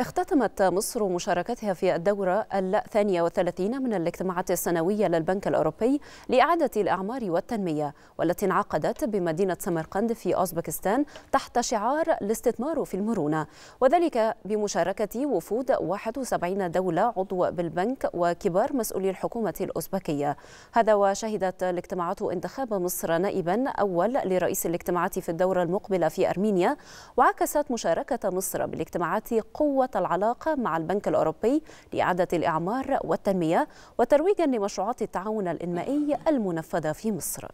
اختتمت مصر مشاركتها في الدورة الثانية والثلاثين من الاجتماعات السنوية للبنك الأوروبي لإعادة الأعمار والتنمية والتي انعقدت بمدينة سمرقند في أوزبكستان تحت شعار الاستثمار في المرونة وذلك بمشاركة وفود 71 دولة عضو بالبنك وكبار مسؤولي الحكومة الأوزبكية هذا وشهدت الاجتماعات انتخاب مصر نائبا أول لرئيس الاجتماعات في الدورة المقبلة في أرمينيا وعكست مشاركة مصر بالاجتماعات قوة قوة العلاقة مع البنك الأوروبي لإعادة الإعمار والتنمية وترويجا لمشروعات التعاون الإنمائي المنفذة في مصر